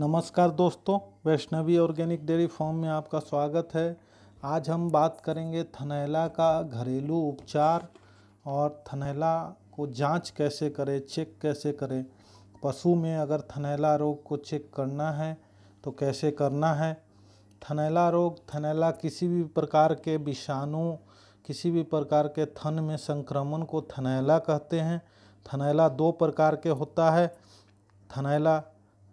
नमस्कार दोस्तों Vaishnavi organic dairy farm में आपका स्वागत है आज हम बात करेंगे थनैला का घरेलू उपचार और थनैला को जांच कैसे करें चेक कैसे करें पशु में अगर थनैला रोग को चेक करना है तो कैसे करना है थनैला रोग थनैला किसी भी प्रकार के विषाणु किसी भी प्रकार के थन में संक्रमण को थनैला कहते हैं थनैला दो प्रकार के होता है थनैला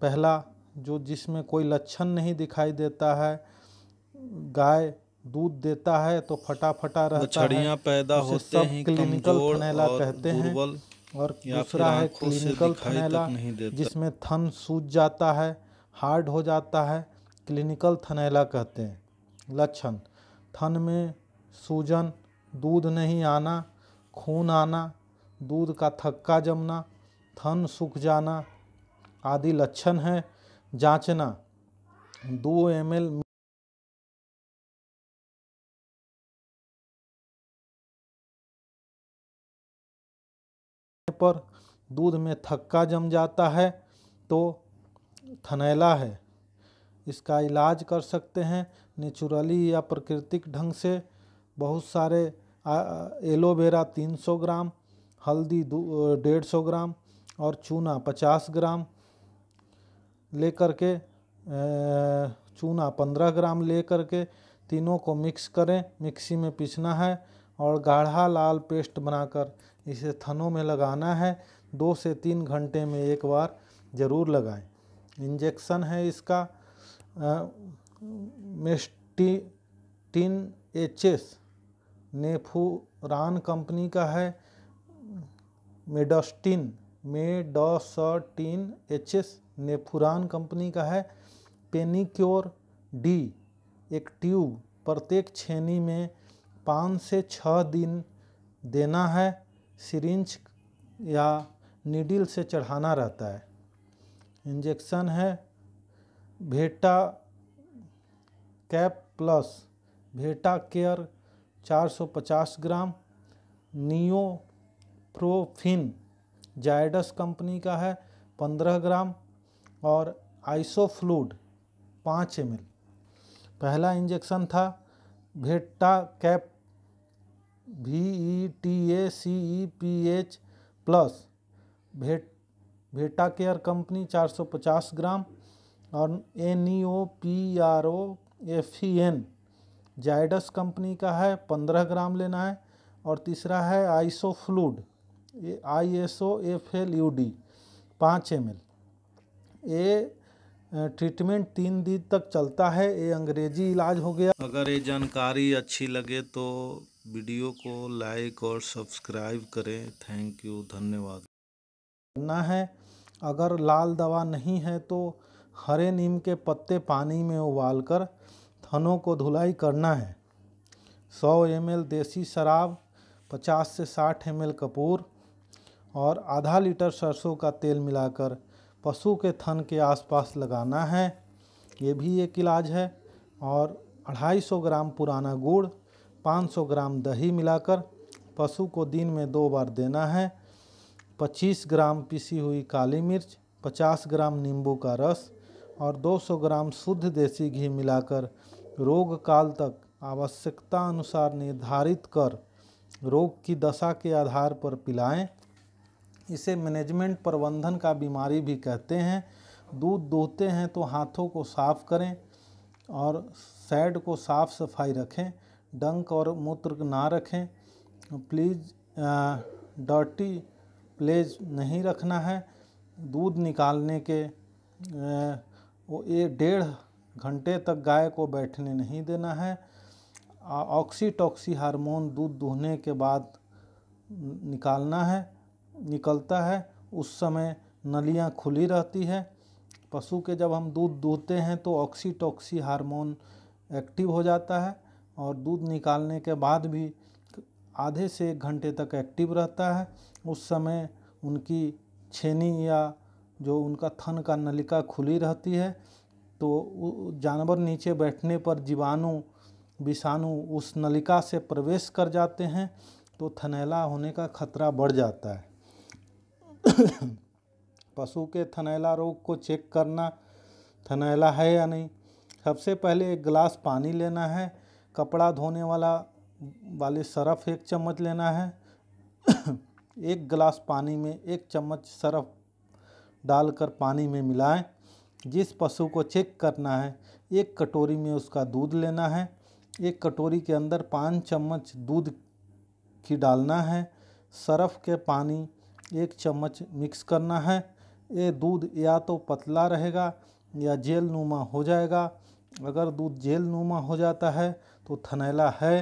पहला जो जिसमें कोई लक्षण नहीं दिखाई देता है गाय दूध देता है तो फटाफटा रहता है पैदा होते सब हैं क्लिनिकल फनेला कहते हैं और दूसरा है क्लिनिकल थनैला जिसमें थन सूज जाता है हार्ड हो जाता है क्लिनिकल थनैला कहते हैं लक्षण थन में सूजन दूध नहीं आना खून आना दूध का थक्का जमना थन सूख जाना आदि लक्षण है जाँचना दो एम एल पर दूध में थक्का जम जाता है तो थनैला है इसका इलाज कर सकते हैं नेचुरली या प्राकृतिक ढंग से बहुत सारे एलोवेरा 300 ग्राम हल्दी डेढ़ सौ ग्राम और चूना 50 ग्राम लेकर के चूना पंद्रह ग्राम कर के तीनों को मिक्स करें मिक्सी में पीसना है और गाढ़ा लाल पेस्ट बनाकर इसे थनों में लगाना है दो से तीन घंटे में एक बार ज़रूर लगाएं इंजेक्शन है इसका मेस्टी टीन एच एस नेफूरान कंपनी का है मेडोस्टिन मेडोसटीन एच एस नेफुरान कंपनी का है पेनिक्योर डी एक ट्यूब प्रत्येक छेनी में पाँच से छः दिन देना है सिरिंज या नीडिल से चढ़ाना रहता है इंजेक्शन है beta cap plus beta care 450 gram प्रोफिन जायडस कंपनी का है 15 ग्राम और आइसोफ्लूड पाँच एम पहला इंजेक्शन था beta cap V E T A C E P H plus भेट भेटा केयर कंपनी 450 ग्राम और N E O P R O F E N Zydus company का है 15 ग्राम लेना है और तीसरा है Isoflud I S O F L U D पाँच एम एल ये ट्रीटमेंट तीन दिन तक चलता है ये अंग्रेजी इलाज हो गया अगर ये जानकारी अच्छी लगे तो वीडियो को लाइक और सब्सक्राइब करें थैंक यू धन्यवाद करना है अगर लाल दवा नहीं है तो हरे नीम के पत्ते पानी में उबाल कर थनों को धुलाई करना है 100 एम देसी शराब 50 से 60 एम कपूर और आधा लीटर सरसों का तेल मिलाकर पशु के थन के आसपास लगाना है ये भी एक इलाज है और 250 ग्राम पुराना गुड़ 500 ग्राम दही मिलाकर पशु को दिन में दो बार देना है 25 ग्राम पिसी हुई काली मिर्च 50 ग्राम नींबू का रस और 200 ग्राम शुद्ध देसी घी मिलाकर रोग काल तक आवश्यकता अनुसार निर्धारित कर रोग की दशा के आधार पर पिलाएं इसे मैनेजमेंट प्रबंधन का बीमारी भी कहते हैं दूध दूहते हैं तो हाथों को साफ करें और सैड को साफ सफाई रखें डंक और मूत्र ना रखें प्लीज़ डर्टी प्लेज नहीं रखना है दूध निकालने के वो एक डेढ़ घंटे तक गाय को बैठने नहीं देना है ऑक्सीटॉक्सी हार्मोन दूध दूहने के बाद निकालना है निकलता है उस समय नलियाँ खुली रहती है पशु के जब हम दूध दूहते हैं तो ऑक्सीटॉक्सी हार्मोन एक्टिव हो जाता है और दूध निकालने के बाद भी आधे से एक घंटे तक एक्टिव रहता है उस समय उनकी छेनी या जो उनका थन का नलिका खुली रहती है तो जानवर नीचे बैठने पर जीवाणु विषाणु उस नलिका से प्रवेश कर जाते हैं तो थनैला होने का खतरा बढ़ जाता है पशु के थनैला रोग को चेक करना थनैला है या नहीं सबसे पहले एक गिलास पानी लेना है कपड़ा धोने वाला वाली सरफ एक चम्मच लेना है एक गिलास पानी में एक चम्मच सरफ डालकर पानी में मिलाएं जिस पशु को चेक करना है एक कटोरी में उसका दूध लेना है एक कटोरी के अंदर पाँच चम्मच दूध की डालना है सरफ के पानी एक चम्मच मिक्स करना है ये दूध या तो पतला रहेगा या जेल नुमा हो जाएगा अगर दूध जेल नुमा हो जाता है तो थनैला है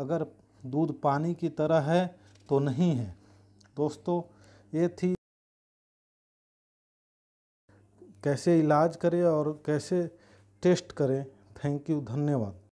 अगर दूध पानी की तरह है तो नहीं है दोस्तों ये थी कैसे इलाज करें और कैसे टेस्ट करें थैंक यू धन्यवाद